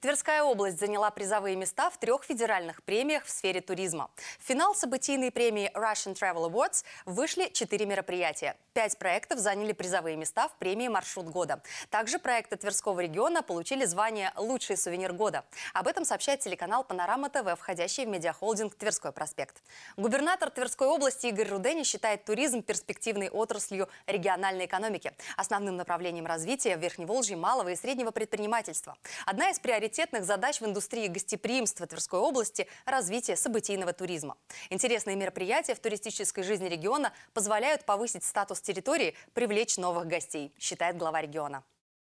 Тверская область заняла призовые места в трех федеральных премиях в сфере туризма. В финал событийной премии Russian Travel Awards вышли четыре мероприятия. Пять проектов заняли призовые места в премии «Маршрут года». Также проекты Тверского региона получили звание «Лучший сувенир года». Об этом сообщает телеканал «Панорама ТВ», входящий в медиахолдинг «Тверской проспект». Губернатор Тверской области Игорь Рудени считает туризм перспективной отраслью региональной экономики, основным направлением развития в Верхневолжье малого и среднего предпринимательства. Одна из приоритетов приоритетных задач в индустрии гостеприимства Тверской области – развитие событийного туризма. Интересные мероприятия в туристической жизни региона позволяют повысить статус территории, привлечь новых гостей, считает глава региона.